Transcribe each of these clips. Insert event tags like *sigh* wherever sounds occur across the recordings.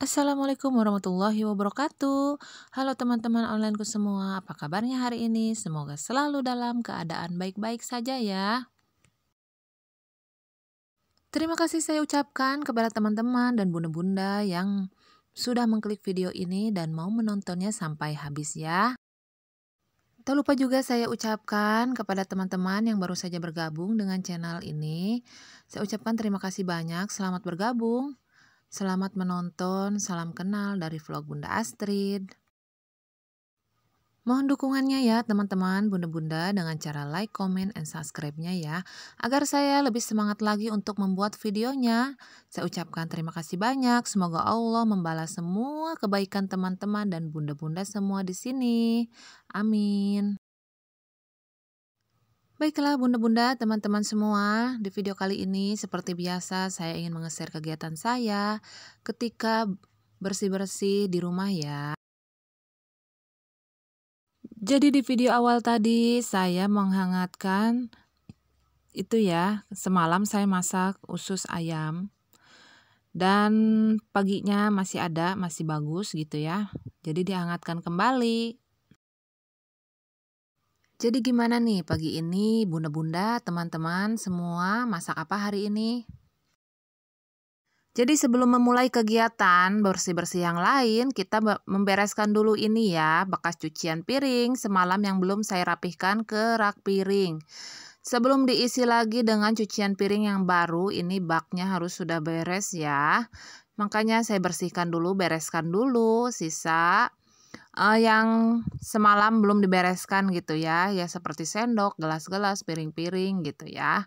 Assalamualaikum warahmatullahi wabarakatuh. Halo teman-teman onlineku semua, apa kabarnya hari ini? Semoga selalu dalam keadaan baik-baik saja ya. Terima kasih saya ucapkan kepada teman-teman dan bunda-bunda yang sudah mengklik video ini dan mau menontonnya sampai habis ya. Tak lupa juga saya ucapkan kepada teman-teman yang baru saja bergabung dengan channel ini. Saya ucapkan terima kasih banyak, selamat bergabung. Selamat menonton, salam kenal dari vlog Bunda Astrid. Mohon dukungannya ya teman-teman, bunda-bunda dengan cara like, comment, and subscribe-nya ya. Agar saya lebih semangat lagi untuk membuat videonya. Saya ucapkan terima kasih banyak. Semoga Allah membalas semua kebaikan teman-teman dan bunda-bunda semua di sini. Amin. Baiklah bunda-bunda, teman-teman semua, di video kali ini seperti biasa saya ingin mengeser kegiatan saya ketika bersih-bersih di rumah ya. Jadi di video awal tadi saya menghangatkan itu ya, semalam saya masak usus ayam dan paginya masih ada, masih bagus gitu ya. Jadi dihangatkan kembali jadi gimana nih pagi ini bunda-bunda, teman-teman semua masak apa hari ini? Jadi sebelum memulai kegiatan bersih-bersih yang lain, kita membereskan dulu ini ya, bekas cucian piring semalam yang belum saya rapihkan ke rak piring. Sebelum diisi lagi dengan cucian piring yang baru, ini baknya harus sudah beres ya. Makanya saya bersihkan dulu, bereskan dulu sisa uh, yang semalam belum dibereskan gitu ya, ya seperti sendok, gelas-gelas, piring-piring gitu ya.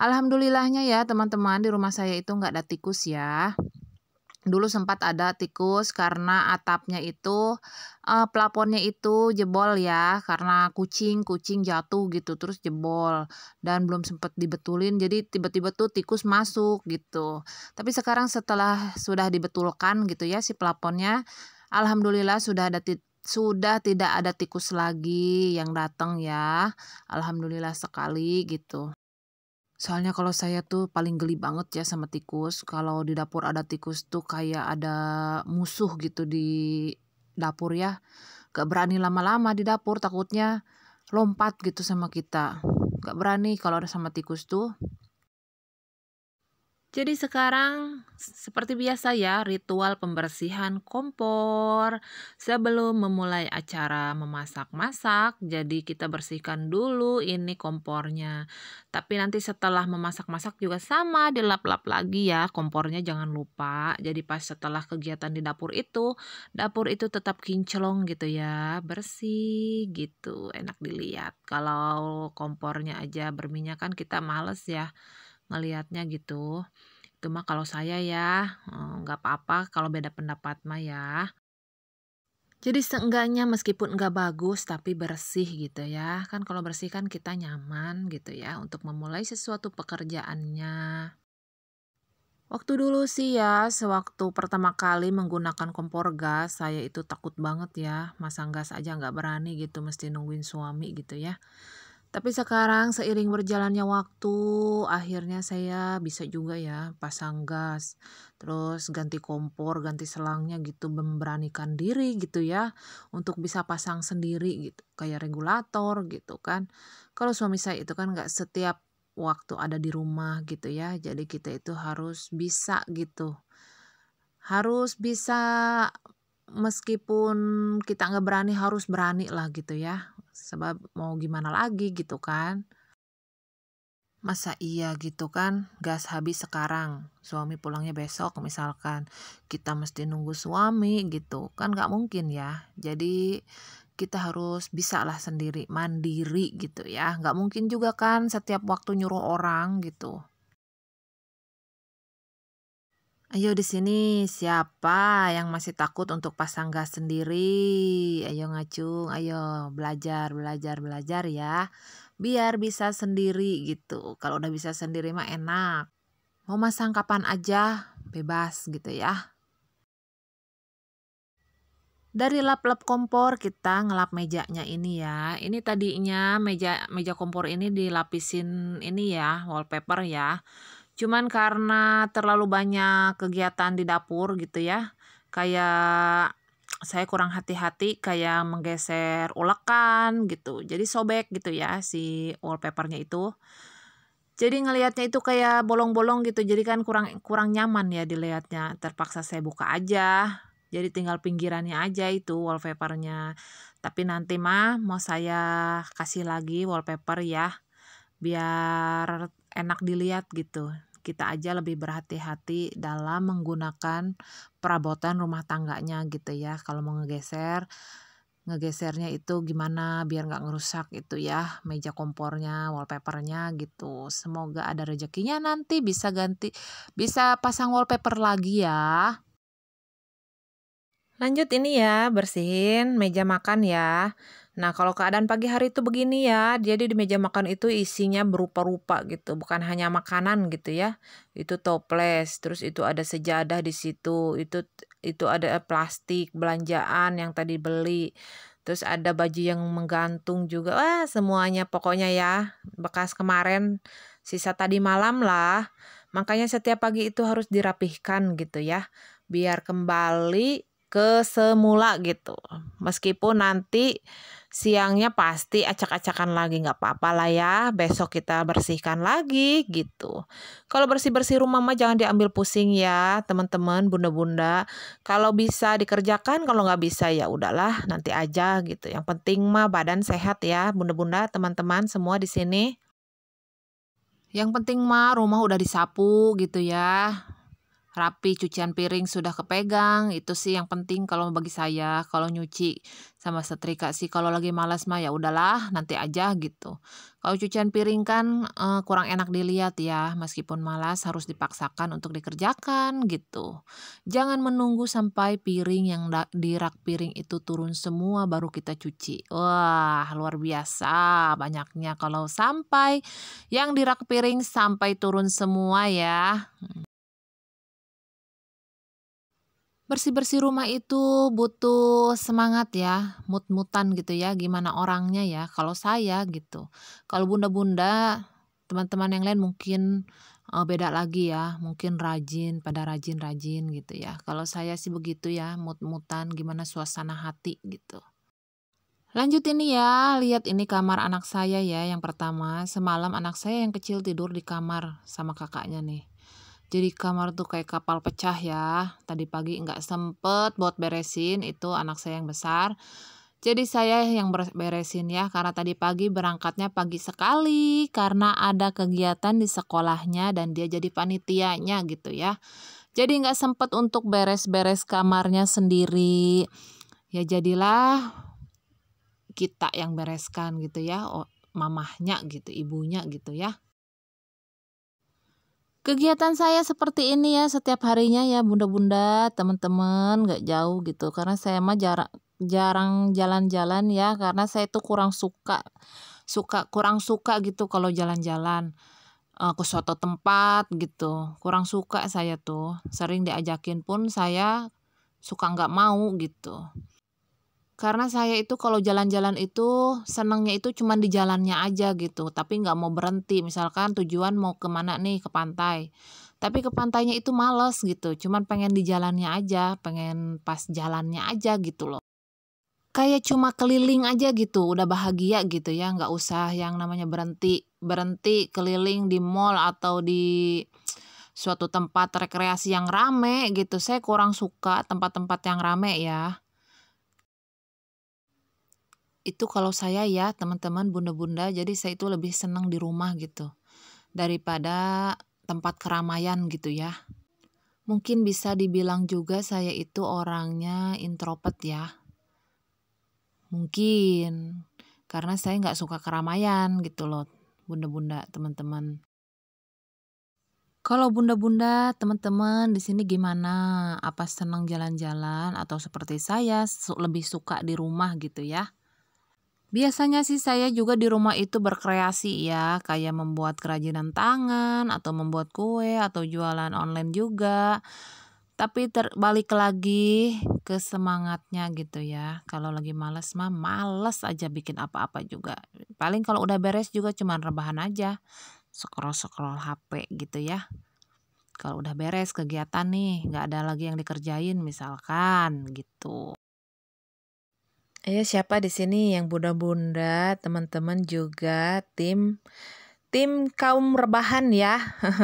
Alhamdulillahnya ya teman-teman di rumah saya itu nggak ada tikus ya. Dulu sempat ada tikus karena atapnya itu uh, eh, plafonnya itu jebol ya karena kucing kucing jatuh gitu terus jebol dan belum sempat dibetulin jadi tiba-tiba tuh tikus masuk gitu. Tapi sekarang setelah sudah dibetulkan gitu ya si plafonnya Alhamdulillah sudah ada sudah tidak ada tikus lagi yang datang ya. Alhamdulillah sekali gitu. Soalnya kalau saya tuh paling geli banget ya sama tikus. Kalau di dapur ada tikus tuh kayak ada musuh gitu di dapur ya. Gak berani lama-lama di dapur takutnya lompat gitu sama kita. Gak berani kalau ada sama tikus tuh. Jadi sekarang seperti biasa ya ritual pembersihan kompor sebelum memulai acara memasak-masak. Jadi kita bersihkan dulu ini kompornya. Tapi nanti setelah memasak-masak juga sama dilap-lap lagi ya kompornya jangan lupa. Jadi pas setelah kegiatan di dapur itu, dapur itu tetap kinclong gitu ya, bersih gitu, enak dilihat. Kalau kompornya aja berminyak kan kita males ya ngelihatnya gitu itu mah kalau saya ya eh, nggak apa-apa kalau beda pendapat mah ya jadi seenggaknya meskipun nggak bagus tapi bersih gitu ya kan kalau bersih kan kita nyaman gitu ya untuk memulai sesuatu pekerjaannya Waktu dulu sih ya, sewaktu pertama kali menggunakan kompor gas, saya itu takut banget ya. Masa gas aja nggak berani gitu, mesti nungguin suami gitu ya. Tapi sekarang seiring berjalannya waktu, akhirnya saya bisa juga ya pasang gas. Terus ganti kompor, ganti selangnya gitu, memberanikan diri gitu ya untuk bisa pasang sendiri gitu, kayak regulator gitu kan. Kalau suami saya itu kan nggak setiap waktu ada di rumah gitu ya. Jadi kita itu harus bisa gitu. Harus bisa meskipun kita nggak berani harus berani lah gitu ya sebab mau gimana lagi gitu kan masa iya gitu kan gas habis sekarang suami pulangnya besok misalkan kita mesti nunggu suami gitu kan nggak mungkin ya jadi kita harus bisa lah sendiri mandiri gitu ya nggak mungkin juga kan setiap waktu nyuruh orang gitu Ayo di sini, siapa yang masih takut untuk pasang gas sendiri? Ayo ngacung, ayo belajar, belajar, belajar ya. Biar bisa sendiri gitu. Kalau udah bisa sendiri mah enak. Mau masang kapan aja, bebas gitu ya. Dari lap-lap kompor kita ngelap mejanya ini ya. Ini tadinya meja meja kompor ini dilapisin ini ya, wallpaper ya Cuman karena terlalu banyak kegiatan di dapur gitu ya, kayak saya kurang hati-hati kayak menggeser ulekan gitu. Jadi sobek gitu ya si wallpapernya itu. Jadi ngelihatnya itu kayak bolong-bolong gitu. Jadi kan kurang kurang nyaman ya dilihatnya. Terpaksa saya buka aja. Jadi tinggal pinggirannya aja itu wallpapernya. Tapi nanti mah mau saya kasih lagi wallpaper ya biar enak dilihat gitu kita aja lebih berhati-hati dalam menggunakan perabotan rumah tangganya gitu ya kalau mau ngegeser ngegesernya itu gimana biar nggak ngerusak itu ya meja kompornya wallpapernya gitu semoga ada rezekinya nanti bisa ganti bisa pasang wallpaper lagi ya lanjut ini ya bersihin meja makan ya Nah, kalau keadaan pagi hari itu begini ya, jadi di meja makan itu isinya berupa-rupa gitu, bukan hanya makanan gitu ya. Itu toples, terus itu ada sejadah di situ, itu itu ada eh, plastik belanjaan yang tadi beli. Terus ada baju yang menggantung juga. Wah, semuanya pokoknya ya bekas kemarin sisa tadi malam lah. Makanya setiap pagi itu harus dirapihkan gitu ya, biar kembali ke semula gitu. Meskipun nanti siangnya pasti acak-acakan lagi nggak apa-apa lah ya besok kita bersihkan lagi gitu kalau bersih-bersih rumah mah jangan diambil pusing ya teman-teman bunda-bunda kalau bisa dikerjakan kalau nggak bisa ya udahlah nanti aja gitu yang penting mah badan sehat ya bunda-bunda teman-teman semua di sini yang penting mah rumah udah disapu gitu ya rapi cucian piring sudah kepegang itu sih yang penting kalau bagi saya kalau nyuci sama setrika sih kalau lagi malas mah ya udahlah nanti aja gitu kalau cucian piring kan eh, kurang enak dilihat ya meskipun malas harus dipaksakan untuk dikerjakan gitu jangan menunggu sampai piring yang di rak piring itu turun semua baru kita cuci wah luar biasa banyaknya kalau sampai yang di rak piring sampai turun semua ya hmm bersih-bersih rumah itu butuh semangat ya, mut-mutan gitu ya, gimana orangnya ya. Kalau saya gitu, kalau bunda-bunda, teman-teman yang lain mungkin uh, beda lagi ya, mungkin rajin, pada rajin-rajin gitu ya. Kalau saya sih begitu ya, mut-mutan, gimana suasana hati gitu. Lanjut ini ya, lihat ini kamar anak saya ya yang pertama. Semalam anak saya yang kecil tidur di kamar sama kakaknya nih jadi kamar tuh kayak kapal pecah ya. Tadi pagi nggak sempet buat beresin itu anak saya yang besar. Jadi saya yang beresin ya karena tadi pagi berangkatnya pagi sekali karena ada kegiatan di sekolahnya dan dia jadi panitianya gitu ya. Jadi nggak sempet untuk beres-beres kamarnya sendiri. Ya jadilah kita yang bereskan gitu ya, oh, mamahnya gitu, ibunya gitu ya kegiatan saya seperti ini ya setiap harinya ya bunda-bunda teman-teman nggak jauh gitu karena saya mah jarang jarang jalan-jalan ya karena saya tuh kurang suka suka kurang suka gitu kalau jalan-jalan uh, ke suatu tempat gitu kurang suka saya tuh sering diajakin pun saya suka nggak mau gitu karena saya itu kalau jalan-jalan itu senangnya itu cuma di jalannya aja gitu, tapi nggak mau berhenti. Misalkan tujuan mau kemana nih ke pantai, tapi ke pantainya itu males gitu, cuma pengen di jalannya aja, pengen pas jalannya aja gitu loh kayak cuma keliling aja gitu udah bahagia gitu ya nggak usah yang namanya berhenti berhenti keliling di mall atau di suatu tempat rekreasi yang rame gitu saya kurang suka tempat-tempat yang rame ya itu kalau saya ya teman-teman bunda-bunda jadi saya itu lebih senang di rumah gitu daripada tempat keramaian gitu ya mungkin bisa dibilang juga saya itu orangnya introvert ya mungkin karena saya nggak suka keramaian gitu loh bunda-bunda teman-teman kalau bunda-bunda, teman-teman di sini gimana? Apa senang jalan-jalan atau seperti saya lebih suka di rumah gitu ya? Biasanya sih saya juga di rumah itu berkreasi ya, kayak membuat kerajinan tangan atau membuat kue atau jualan online juga. Tapi terbalik lagi ke semangatnya gitu ya. Kalau lagi males mah males aja bikin apa-apa juga. Paling kalau udah beres juga cuman rebahan aja. Scroll-scroll HP gitu ya. Kalau udah beres kegiatan nih, nggak ada lagi yang dikerjain misalkan gitu. Ayo iya, siapa di sini yang bunda-bunda, teman-teman juga, tim tim kaum rebahan ya.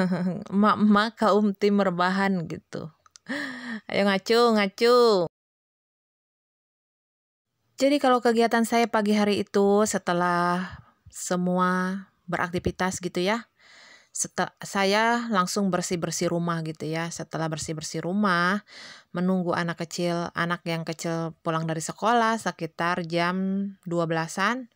*laughs* Emak-emak kaum tim rebahan gitu. Ayo ngacu, ngacu. Jadi kalau kegiatan saya pagi hari itu setelah semua beraktivitas gitu ya setelah saya langsung bersih-bersih rumah gitu ya. Setelah bersih-bersih rumah, menunggu anak kecil, anak yang kecil pulang dari sekolah sekitar jam 12-an.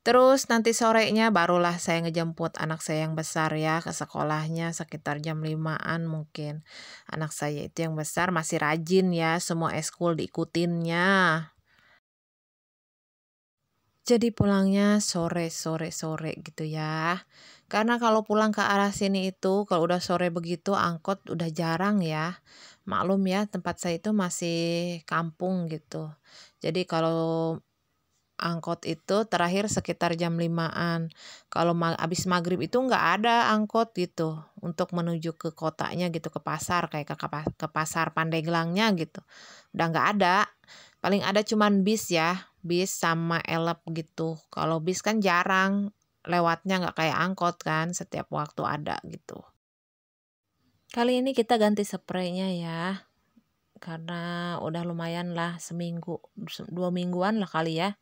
Terus nanti sorenya barulah saya ngejemput anak saya yang besar ya ke sekolahnya sekitar jam 5-an mungkin. Anak saya itu yang besar masih rajin ya, semua eskul diikutinnya. Jadi pulangnya sore-sore-sore gitu ya. Karena kalau pulang ke arah sini itu kalau udah sore begitu angkot udah jarang ya. Maklum ya tempat saya itu masih kampung gitu. Jadi kalau angkot itu terakhir sekitar jam limaan Kalau mal abis maghrib itu nggak ada angkot gitu untuk menuju ke kotanya gitu ke pasar kayak ke, ke pasar pandeglangnya gitu. Udah nggak ada. Paling ada cuman bis ya, bis sama elep gitu. Kalau bis kan jarang lewatnya nggak kayak angkot kan setiap waktu ada gitu. Kali ini kita ganti spraynya ya karena udah lumayan lah seminggu dua mingguan lah kali ya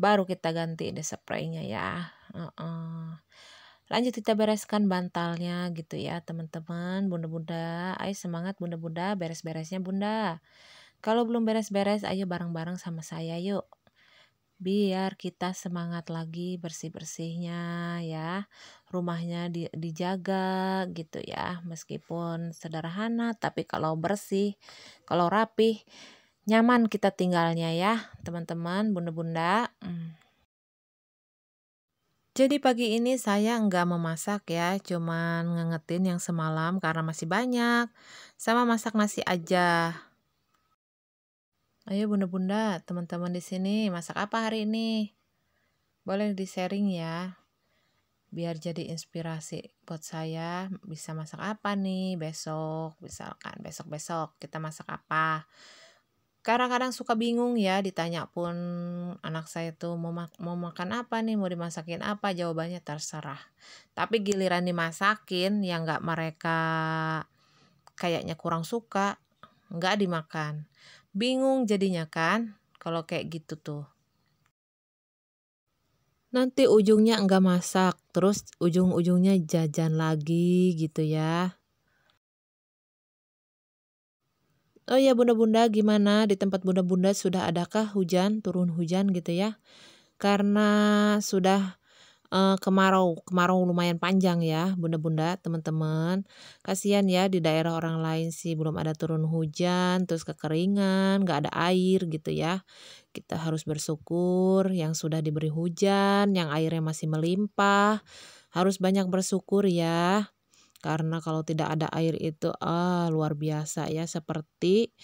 baru kita ganti deh spraynya ya uh -uh. lanjut kita bereskan bantalnya gitu ya teman-teman bunda-bunda ayo semangat bunda-bunda beres-beresnya bunda kalau belum beres-beres ayo bareng-bareng sama saya yuk biar kita semangat lagi bersih-bersihnya ya. Rumahnya di, dijaga gitu ya. Meskipun sederhana tapi kalau bersih, kalau rapi nyaman kita tinggalnya ya, teman-teman, bunda-bunda. Hmm. Jadi pagi ini saya enggak memasak ya, cuman ngengetin yang semalam karena masih banyak. Sama masak nasi aja. Oh Ayo iya, bunda-bunda, teman-teman di sini masak apa hari ini? Boleh di-sharing ya. Biar jadi inspirasi buat saya bisa masak apa nih besok, misalkan besok-besok kita masak apa. Kadang-kadang suka bingung ya ditanya pun anak saya tuh mau, ma mau makan apa nih, mau dimasakin apa, jawabannya terserah. Tapi giliran dimasakin yang gak mereka kayaknya kurang suka, gak dimakan Bingung jadinya kan kalau kayak gitu tuh. Nanti ujungnya enggak masak, terus ujung-ujungnya jajan lagi gitu ya. Oh ya bunda-bunda gimana di tempat bunda-bunda sudah adakah hujan, turun hujan gitu ya? Karena sudah uh, kemarau. Kemarau lumayan panjang ya, Bunda-bunda, teman-teman. Kasihan ya di daerah orang lain sih belum ada turun hujan, terus kekeringan, nggak ada air gitu ya. Kita harus bersyukur yang sudah diberi hujan, yang airnya masih melimpah, harus banyak bersyukur ya. Karena kalau tidak ada air itu, ah, luar biasa ya seperti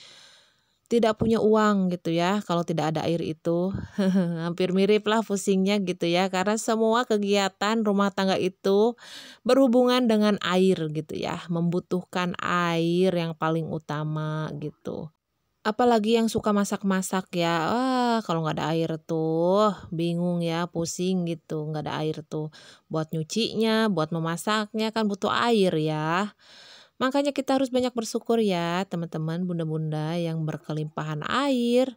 tidak punya uang gitu ya kalau tidak ada air itu *laughs* hampir mirip lah pusingnya gitu ya karena semua kegiatan rumah tangga itu berhubungan dengan air gitu ya membutuhkan air yang paling utama gitu apalagi yang suka masak-masak ya ah kalau nggak ada air tuh bingung ya pusing gitu nggak ada air tuh buat nyucinya buat memasaknya kan butuh air ya Makanya kita harus banyak bersyukur ya teman-teman bunda-bunda yang berkelimpahan air.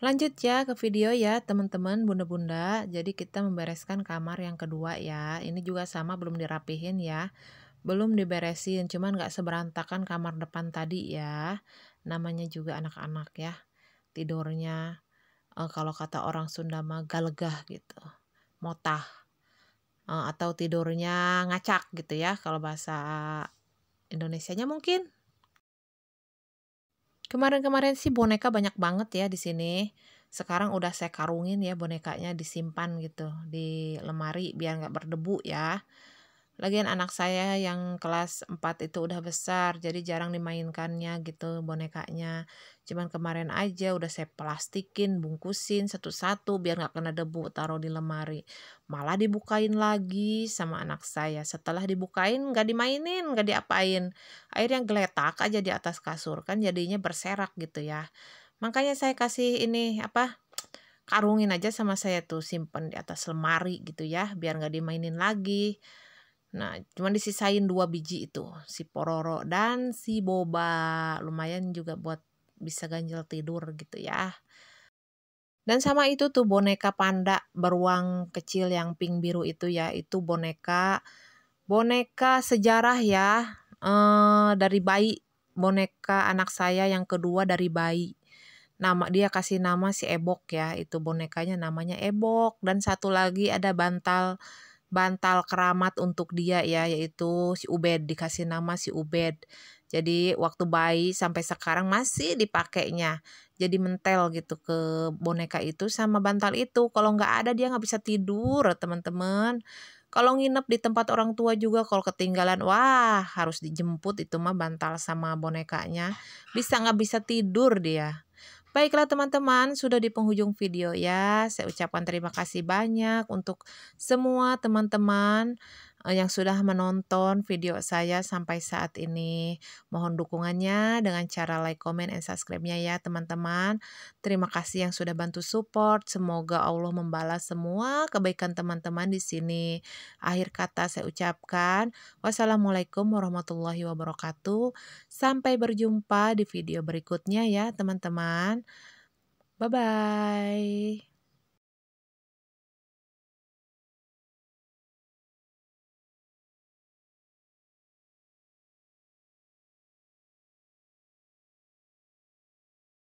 Lanjut ya ke video ya teman-teman bunda-bunda. Jadi kita membereskan kamar yang kedua ya. Ini juga sama belum dirapihin ya. Belum diberesin cuman gak seberantakan kamar depan tadi ya. Namanya juga anak-anak ya. Tidurnya eh, kalau kata orang Sunda mah galegah gitu. Motah Eh, atau tidurnya ngacak gitu ya kalau bahasa Indonesianya mungkin. Kemarin-kemarin sih boneka banyak banget ya di sini. Sekarang udah saya karungin ya bonekanya disimpan gitu di lemari biar nggak berdebu ya. Lagian anak saya yang kelas 4 itu udah besar, jadi jarang dimainkannya gitu bonekanya. Cuman kemarin aja udah saya plastikin, bungkusin satu-satu biar nggak kena debu, taruh di lemari. Malah dibukain lagi sama anak saya. Setelah dibukain nggak dimainin, nggak diapain. Akhirnya geletak aja di atas kasur, kan jadinya berserak gitu ya. Makanya saya kasih ini apa *tsk* karungin aja sama saya tuh simpen di atas lemari gitu ya biar nggak dimainin lagi Nah, cuma disisain dua biji itu, si pororo dan si boba. Lumayan juga buat bisa ganjel tidur gitu ya. Dan sama itu tuh boneka panda beruang kecil yang pink biru itu ya, itu boneka boneka sejarah ya. Eh dari bayi boneka anak saya yang kedua dari bayi. Nama dia kasih nama si Ebok ya, itu bonekanya namanya Ebok dan satu lagi ada bantal bantal keramat untuk dia ya yaitu si Ubed dikasih nama si Ubed jadi waktu bayi sampai sekarang masih dipakainya jadi mentel gitu ke boneka itu sama bantal itu kalau nggak ada dia nggak bisa tidur teman-teman kalau nginep di tempat orang tua juga kalau ketinggalan wah harus dijemput itu mah bantal sama bonekanya bisa nggak bisa tidur dia Baiklah teman-teman, sudah di penghujung video ya. Saya ucapkan terima kasih banyak untuk semua teman-teman Eh, yang sudah menonton video saya sampai saat ini. Mohon dukungannya dengan cara like, comment, and subscribe-nya ya teman-teman. Terima kasih yang sudah bantu support. Semoga Allah membalas semua kebaikan teman-teman di sini. Akhir kata saya ucapkan, wassalamualaikum warahmatullahi wabarakatuh. Sampai berjumpa di video berikutnya ya teman-teman. Bye-bye.